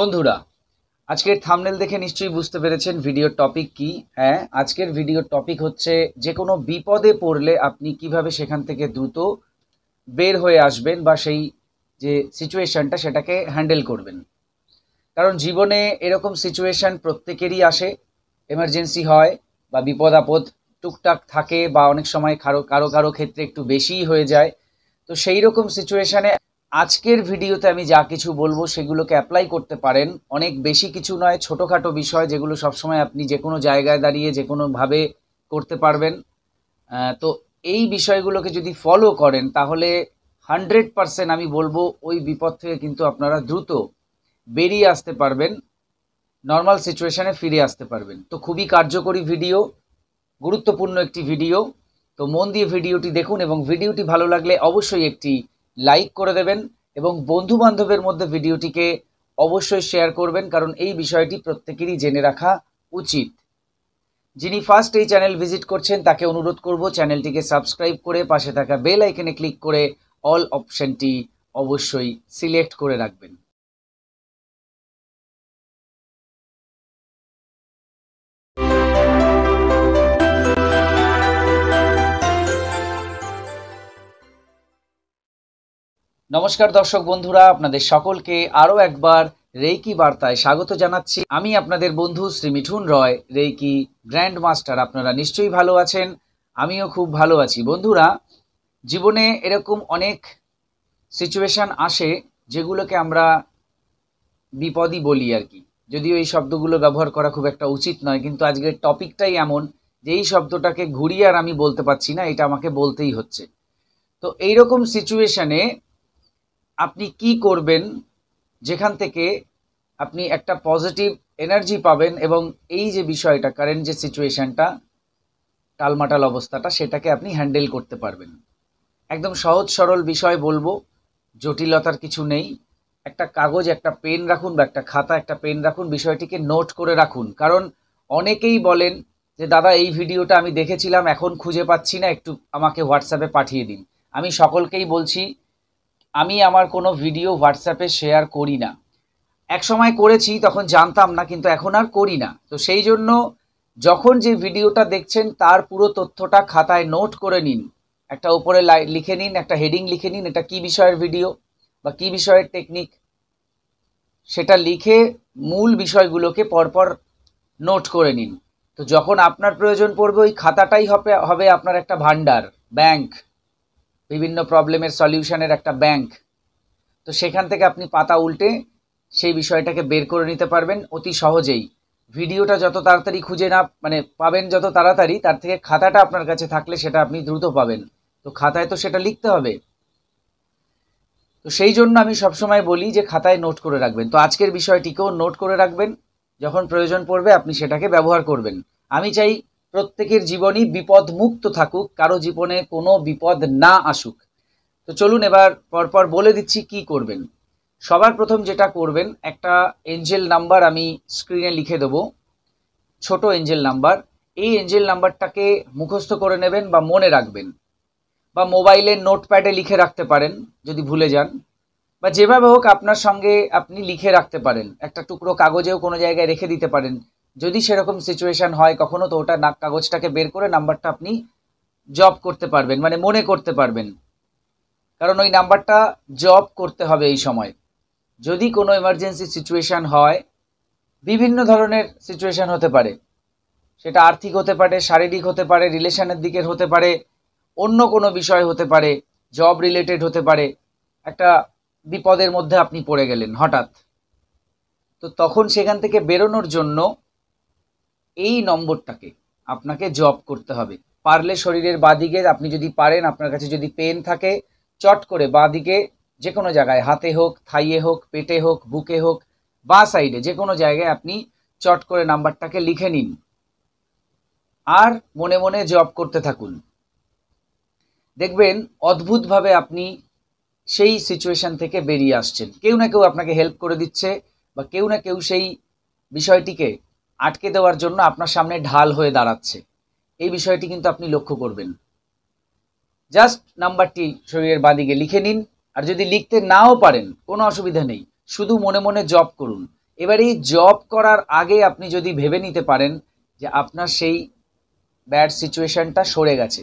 বন্ধুরা আজকের থামনেল দেখে নিশ্চয়ই বুঝতে পেরেছেন ভিডিওর টপিক কি হ্যাঁ আজকের ভিডিওর টপিক হচ্ছে যে কোনো বিপদে পড়লে আপনি কিভাবে সেখান থেকে দ্রুত বের হয়ে আসবেন বা সেই যে সিচুয়েশানটা সেটাকে হ্যান্ডেল করবেন কারণ জীবনে এরকম সিচুয়েশান প্রত্যেকেরই আসে এমার্জেন্সি হয় বা বিপদ আপদ টুকটাক থাকে বা অনেক সময় কারো কারো কারো ক্ষেত্রে একটু বেশিই হয়ে যায় তো সেই রকম সিচুয়েশানে আজকের ভিডিওতে আমি যা কিছু বলবো সেগুলোকে অ্যাপ্লাই করতে পারেন অনেক বেশি কিছু নয় ছোটোখাটো বিষয় যেগুলো সবসময় আপনি যে কোনো জায়গায় দাঁড়িয়ে যে কোনোভাবে করতে পারবেন তো এই বিষয়গুলোকে যদি ফলো করেন তাহলে হান্ড্রেড পারসেন্ট আমি বলবো ওই বিপদ থেকে কিন্তু আপনারা দ্রুত বেরিয়ে আসতে পারবেন নর্মাল সিচুয়েশানে ফিরে আসতে পারবেন তো খুবই কার্যকরী ভিডিও গুরুত্বপূর্ণ একটি ভিডিও তো মন দিয়ে ভিডিওটি দেখুন এবং ভিডিওটি ভালো লাগলে অবশ্যই একটি লাইক করে দেবেন এবং বন্ধু বান্ধবের মধ্যে ভিডিওটিকে অবশ্যই শেয়ার করবেন কারণ এই বিষয়টি প্রত্যেকেরই জেনে রাখা উচিত যিনি ফার্স্ট এই চ্যানেল ভিজিট করছেন তাকে অনুরোধ করব চ্যানেলটিকে সাবস্ক্রাইব করে পাশে থাকা বেল আইকনে ক্লিক করে অল অপশানটি অবশ্যই সিলেক্ট করে রাখবেন নমস্কার দর্শক বন্ধুরা আপনাদের সকলকে আরও একবার রেইকি বার্তায় স্বাগত জানাচ্ছি আমি আপনাদের বন্ধু Shri Mithun Roy reiki grand master আপনারা নিশ্চয়ই ভালো আছেন আমিও খুব ভালো আছি বন্ধুরা জীবনে এরকম অনেক সিচুয়েশান আসে যেগুলোকে আমরা বিপদই বলি আর কি যদিও এই শব্দগুলো ব্যবহার করা খুব একটা উচিত নয় কিন্তু আজকের টপিকটাই এমন যে এই শব্দটাকে ঘুরিয়ে আর আমি বলতে পারছি না এটা আমাকে বলতেই হচ্ছে তো এইরকম সিচুয়েশানে আপনি কি করবেন যেখান থেকে আপনি একটা পজিটিভ এনার্জি পাবেন এবং এই যে বিষয়টা কারেন্ট যে সিচুয়েশানটা টালমাটাল অবস্থাটা সেটাকে আপনি হ্যান্ডেল করতে পারবেন একদম সহজ সরল বিষয় বলবো জটিলতার কিছু নেই একটা কাগজ একটা পেন রাখুন বা একটা খাতা একটা পেন রাখুন বিষয়টিকে নোট করে রাখুন কারণ অনেকেই বলেন যে দাদা এই ভিডিওটা আমি দেখেছিলাম এখন খুঁজে পাচ্ছি না একটু আমাকে হোয়াটসঅ্যাপে পাঠিয়ে দিন আমি সকলকেই বলছি আমি আমার কোনো ভিডিও হোয়াটসঅ্যাপে শেয়ার করি না এক সময় করেছি তখন জানতাম না কিন্তু এখন আর করি না তো সেই জন্য যখন যে ভিডিওটা দেখছেন তার পুরো তথ্যটা খাতায় নোট করে নিন একটা ওপরে লিখে নিন একটা হেডিং লিখে নিন এটা কি বিষয়ের ভিডিও বা কি বিষয়ের টেকনিক সেটা লিখে মূল বিষয়গুলোকে পরপর নোট করে নিন তো যখন আপনার প্রয়োজন পড়বে ওই খাতাটাই হবে হবে আপনার একটা ভান্ডার ব্যাংক বিভিন্ন প্রবলেমের সলিউশনের একটা ব্যাংক তো সেখান থেকে আপনি পাতা উল্টে সেই বিষয়টাকে বের করে নিতে পারবেন অতি সহজেই ভিডিওটা যত তাড়াতাড়ি খুঁজে না মানে পাবেন যত তাড়াতাড়ি তার থেকে খাতাটা আপনার কাছে থাকলে সেটা আপনি দ্রুত পাবেন তো খাতায় তো সেটা লিখতে হবে তো সেই জন্য আমি সবসময় বলি যে খাতায় নোট করে রাখবেন তো আজকের বিষয়টিকেও নোট করে রাখবেন যখন প্রয়োজন পড়বে আপনি সেটাকে ব্যবহার করবেন আমি চাই প্রত্যেকের জীবনই বিপদ মুক্ত থাকুক কারো জীবনে কোনো বিপদ না আসুক তো চলুন এবার পরপর বলে দিচ্ছি কি করবেন সবার প্রথম যেটা করবেন একটা এঞ্জেল নাম্বার আমি স্ক্রিনে লিখে দেবো ছোট এঞ্জেল নাম্বার এই এঞ্জেল নাম্বারটাকে মুখস্থ করে নেবেন বা মনে রাখবেন বা মোবাইলে নোটপ্যাডে লিখে রাখতে পারেন যদি ভুলে যান বা যেভাবে হোক আপনার সঙ্গে আপনি লিখে রাখতে পারেন একটা টুকরো কাগজেও কোনো জায়গায় রেখে দিতে পারেন যদি সেরকম সিচুয়েশান হয় কখনো তো ওটা নাক কাগজটাকে বের করে নাম্বারটা আপনি জব করতে পারবেন মানে মনে করতে পারবেন কারণ ওই নাম্বারটা জব করতে হবে এই সময় যদি কোনো এমার্জেন্সি সিচুয়েশান হয় বিভিন্ন ধরনের সিচুয়েশান হতে পারে সেটা আর্থিক হতে পারে শারীরিক হতে পারে রিলেশনের দিকের হতে পারে অন্য কোনো বিষয় হতে পারে জব রিলেটেড হতে পারে একটা বিপদের মধ্যে আপনি পড়ে গেলেন হঠাৎ তো তখন সেখান থেকে বেরোনোর জন্য এই নম্বরটাকে আপনাকে জব করতে হবে পারলে শরীরের দিকে আপনি যদি পারেন আপনার কাছে যদি পেন থাকে চট করে দিকে যে কোনো জায়গায় হাতে হোক থাইয়ে হোক পেটে হোক বুকে হোক বা সাইডে যে কোনো জায়গায় আপনি চট করে নাম্বারটাকে লিখে নিন আর মনে মনে জব করতে থাকুন দেখবেন অদ্ভুতভাবে আপনি সেই সিচুয়েশন থেকে বেরিয়ে আসছেন কেউ না কেউ আপনাকে হেল্প করে দিচ্ছে বা কেউ না কেউ সেই বিষয়টিকে আটকে দেওয়ার জন্য আপনার সামনে ঢাল হয়ে দাঁড়াচ্ছে এই বিষয়টি কিন্তু আপনি লক্ষ্য করবেন জাস্ট নাম্বারটি শরীরের বাঁদিকে লিখে নিন আর যদি লিখতে নাও পারেন কোনো অসুবিধা নেই শুধু মনে মনে জব করুন এবার এই জব করার আগে আপনি যদি ভেবে নিতে পারেন যে আপনার সেই ব্যাড সিচুয়েশনটা সরে গেছে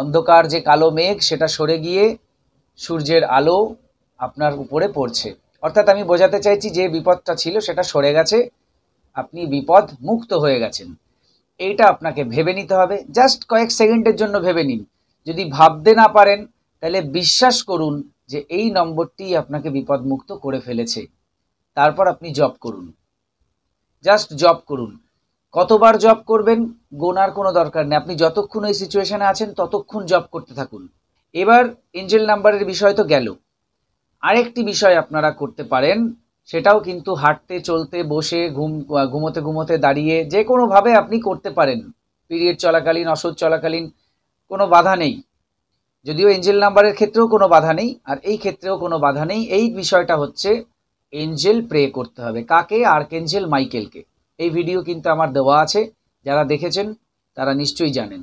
অন্ধকার যে কালো মেঘ সেটা সরে গিয়ে সূর্যের আলো আপনার উপরে পড়ছে অর্থাৎ আমি বোঝাতে চাইছি যে বিপদটা ছিল সেটা সরে গেছে আপনি বিপদ মুক্ত হয়ে গেছেন এইটা আপনাকে ভেবে নিতে হবে জাস্ট কয়েক সেকেন্ডের জন্য ভেবে নিন যদি ভাবতে না পারেন তাহলে বিশ্বাস করুন যে এই নম্বরটি আপনাকে বিপদ মুক্ত করে ফেলেছে তারপর আপনি জব করুন জাস্ট জব করুন কতবার জব করবেন গোনার কোনো দরকার নেই আপনি যতক্ষণ এই সিচুয়েশনে আছেন ততক্ষণ জব করতে থাকুন এবার এঞ্জেল নাম্বারের বিষয় তো গেল আরেকটি বিষয় আপনারা করতে পারেন সেটাও কিন্তু হাঁটতে চলতে বসে ঘুম ঘুমোতে ঘুমোতে দাঁড়িয়ে যে কোনোভাবে আপনি করতে পারেন পিরিয়ড চলাকালীন অসুদ চলাকালীন কোনো বাধা নেই যদিও এঞ্জেল নাম্বারের ক্ষেত্রেও কোনো বাধা নেই আর এই ক্ষেত্রেও কোনো বাধা নেই এই বিষয়টা হচ্ছে এঞ্জেল প্রে করতে হবে কাকে আর কেঞ্জেল মাইকেলকে এই ভিডিও কিন্তু আমার দেওয়া আছে যারা দেখেছেন তারা নিশ্চয়ই জানেন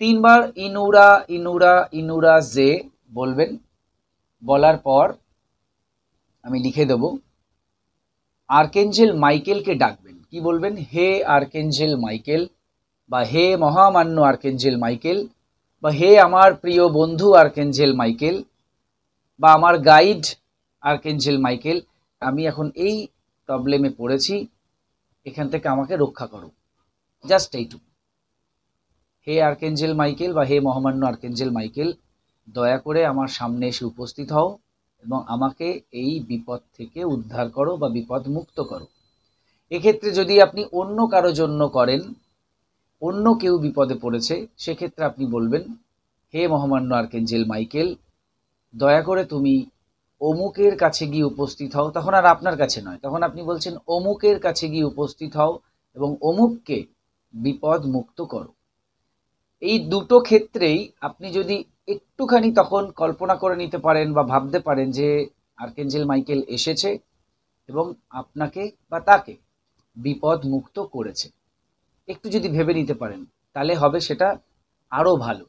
তিনবার ইনুরা ইনুরা ইনুরা জে বলবেন বলার পর আমি লিখে দেবো আর্কেঞ্জেল মাইকেলকে ডাকবেন কি বলবেন হে আর্কেঞ্জেল মাইকেল বা হে মহামান্য আর্কেঞ্জেল মাইকেল বা হে আমার প্রিয় বন্ধু আর্কেঞ্জেল মাইকেল বা আমার গাইড আর্কেঞ্জেল মাইকেল আমি এখন এই প্রবলেমে পড়েছি এখান থেকে আমাকে রক্ষা করো জাস্ট এইটুকু হে আর্কেঞ্জেল মাইকেল বা হে মহামান্য আর্কেঞ্জেল মাইকেল দয়া করে আমার সামনে এসে উপস্থিত হও এবং আমাকে এই বিপদ থেকে উদ্ধার করো বা বিপদ মুক্ত করো এক্ষেত্রে যদি আপনি অন্য কারো জন্য করেন অন্য কেউ বিপদে পড়েছে সেক্ষেত্রে আপনি বলবেন হে মহামান্য আর্কেঞ্জেল মাইকেল দয়া করে তুমি অমুকের কাছে গিয়ে উপস্থিত হও তখন আর আপনার কাছে নয় তখন আপনি বলছেন অমুকের কাছে গিয়ে উপস্থিত হও এবং অমুককে বিপদ মুক্ত করো এই দুটো ক্ষেত্রেই আপনি যদি একটুখানি তখন কল্পনা করে নিতে পারেন বা ভাবতে পারেন যে আর্কেঞ্জেল মাইকেল এসেছে এবং আপনাকে বা তাকে বিপদ মুক্ত করেছে একটু যদি ভেবে নিতে পারেন তাহলে হবে সেটা আরও ভালো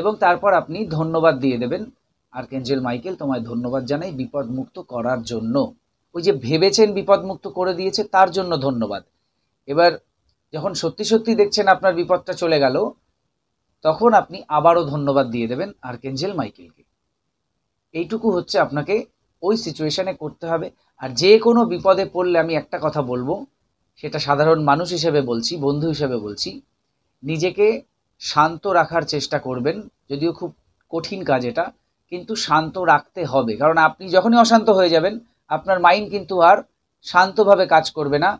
এবং তারপর আপনি ধন্যবাদ দিয়ে দেবেন আর্কেঞ্জেল মাইকেল তোমায় ধন্যবাদ জানাই বিপদ মুক্ত করার জন্য ওই যে ভেবেছেন বিপদ মুক্ত করে দিয়েছে তার জন্য ধন্যবাদ এবার যখন সত্যি সত্যি দেখছেন আপনার বিপদটা চলে গেল তখন আপনি আবারও ধন্যবাদ দিয়ে দেবেন আর্কেঞ্জেল মাইকেলকে এইটুকু হচ্ছে আপনাকে ওই সিচুয়েশানে করতে হবে আর যে কোনো বিপদে পড়লে আমি একটা কথা বলবো সেটা সাধারণ মানুষ হিসেবে বলছি বন্ধু হিসেবে বলছি নিজেকে শান্ত রাখার চেষ্টা করবেন যদিও খুব কঠিন কাজ এটা কিন্তু শান্ত রাখতে হবে কারণ আপনি যখনই অশান্ত হয়ে যাবেন আপনার মাইন্ড কিন্তু আর শান্তভাবে কাজ করবে না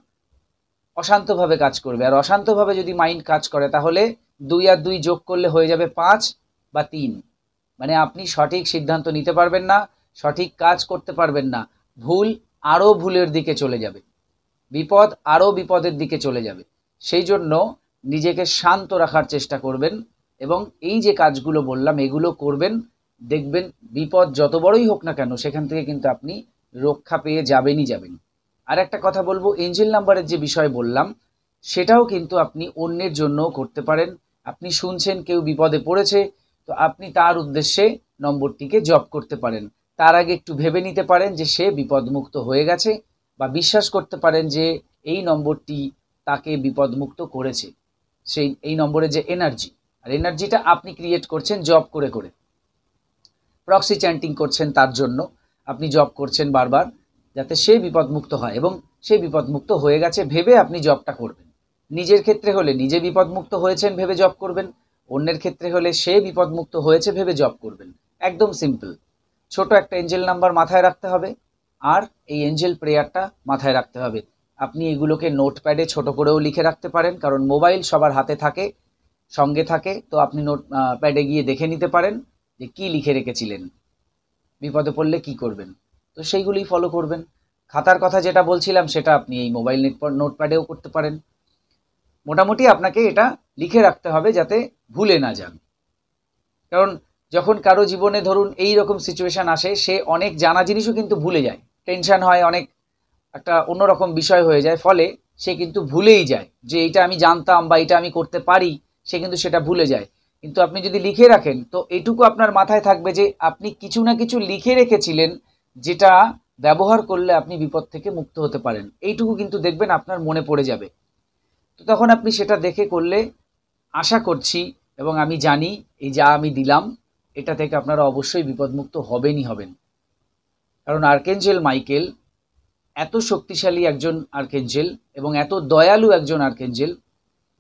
অশান্তভাবে কাজ করবে আর অশান্তভাবে যদি মাইন্ড কাজ করে তাহলে দুই আর দুই যোগ করলে হয়ে যাবে পাঁচ বা তিন মানে আপনি সঠিক সিদ্ধান্ত নিতে পারবেন না সঠিক কাজ করতে পারবেন না ভুল আরও ভুলের দিকে চলে যাবে বিপদ আরও বিপদের দিকে চলে যাবে সেই জন্য নিজেকে শান্ত রাখার চেষ্টা করবেন এবং এই যে কাজগুলো বললাম এগুলো করবেন দেখবেন বিপদ যত বড়ই হোক না কেন সেখান থেকে কিন্তু আপনি রক্ষা পেয়ে যাবেনই যাবেন আর একটা কথা বলবো এঞ্জেল নাম্বারের যে বিষয় বললাম সেটাও কিন্তু আপনি অন্যের জন্যও করতে পারেন আপনি শুনছেন কেউ বিপদে পড়েছে তো আপনি তার উদ্দেশ্যে নম্বরটিকে জপ করতে পারেন তার আগে একটু ভেবে নিতে পারেন যে সে বিপদমুক্ত হয়ে গেছে বা বিশ্বাস করতে পারেন যে এই নম্বরটি তাকে বিপদমুক্ত করেছে সেই এই নম্বরে যে এনার্জি আর এনার্জিটা আপনি ক্রিয়েট করছেন জব করে করে প্রক্সি চ্যান্টিং করছেন তার জন্য আপনি জব করছেন বারবার যাতে সে বিপদমুক্ত হয় এবং সে বিপদমুক্ত হয়ে গেছে ভেবে আপনি জবটা করবেন নিজের ক্ষেত্রে হলে নিজে বিপদমুক্ত হয়েছেন ভেবে জব করবেন অন্যের ক্ষেত্রে হলে সে বিপদমুক্ত হয়েছে ভেবে জব করবেন একদম সিম্পল ছোট একটা এঞ্জেল নাম্বার মাথায় রাখতে হবে আর এই এঞ্জেল প্রেয়ারটা মাথায় রাখতে হবে আপনি এগুলোকে নোটপ্যাডে ছোট করেও লিখে রাখতে পারেন কারণ মোবাইল সবার হাতে থাকে সঙ্গে থাকে তো আপনি নোট প্যাডে গিয়ে দেখে নিতে পারেন যে কি লিখে রেখেছিলেন বিপদে পড়লে কি করবেন তো সেইগুলোই ফলো করবেন খাতার কথা যেটা বলছিলাম সেটা আপনি এই মোবাইল নোটপ্যাডেও করতে পারেন মোটামুটি আপনাকে এটা লিখে রাখতে হবে যাতে ভুলে না যান কারণ যখন কারো জীবনে ধরুন এই রকম সিচুয়েশান আসে সে অনেক জানা জিনিসও কিন্তু ভুলে যায় টেনশান হয় অনেক একটা অন্যরকম বিষয় হয়ে যায় ফলে সে কিন্তু ভুলেই যায় যে এটা আমি জানতাম বা এটা আমি করতে পারি সে কিন্তু সেটা ভুলে যায় কিন্তু আপনি যদি লিখে রাখেন তো এটুকু আপনার মাথায় থাকবে যে আপনি কিছু না কিছু লিখে রেখেছিলেন যেটা ব্যবহার করলে আপনি বিপদ থেকে মুক্ত হতে পারেন এইটুকু কিন্তু দেখবেন আপনার মনে পড়ে যাবে তো তখন আপনি সেটা দেখে করলে আশা করছি এবং আমি জানি এই যা আমি দিলাম এটা থেকে আপনারা অবশ্যই বিপদমুক্ত হবেনই হবেন কারণ আর্কেঞ্জেল মাইকেল এত শক্তিশালী একজন আর্কেঞ্জেল এবং এত দয়ালু একজন আর্কেঞ্জেল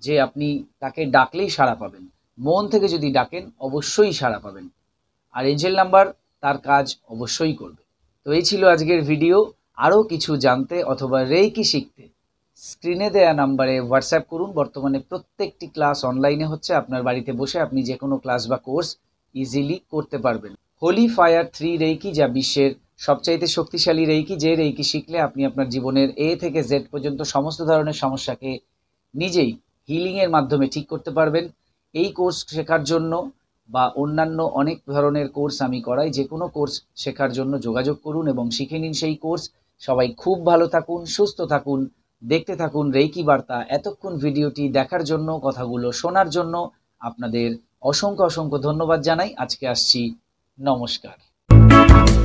যে আপনি তাকে ডাকলেই সাড়া পাবেন মন থেকে যদি ডাকেন অবশ্যই সাড়া পাবেন আর এঞ্জেল নাম্বার তার কাজ অবশ্যই করবে তো এই ছিল আজকের ভিডিও আরও কিছু জানতে অথবা রেই কি শিখতে স্ক্রিনে দেয়া নাম্বারে হোয়াটসঅ্যাপ করুন বর্তমানে প্রত্যেকটি ক্লাস অনলাইনে হচ্ছে আপনার বাড়িতে বসে আপনি যে কোনো ক্লাস বা কোর্স ইজিলি করতে পারবেন হোলি ফায়ার থ্রি রেইকি যা বিশ্বের সবচাইতে শক্তিশালী রেইকি যে রেইকি শিখলে আপনি আপনার জীবনের এ থেকে জেড পর্যন্ত সমস্ত ধরনের সমস্যাকে নিজেই হিলিংয়ের মাধ্যমে ঠিক করতে পারবেন এই কোর্স শেখার জন্য বা অন্যান্য অনেক ধরনের কোর্স আমি করাই যে কোনো কোর্স শেখার জন্য যোগাযোগ করুন এবং শিখে নিন সেই কোর্স সবাই খুব ভালো থাকুন সুস্থ থাকুন দেখতে থাকুন রেকি বার্তা এতক্ষণ ভিডিওটি দেখার জন্য কথাগুলো শোনার জন্য আপনাদের অসংখ্য অসংখ্য ধন্যবাদ জানাই আজকে আসছি নমস্কার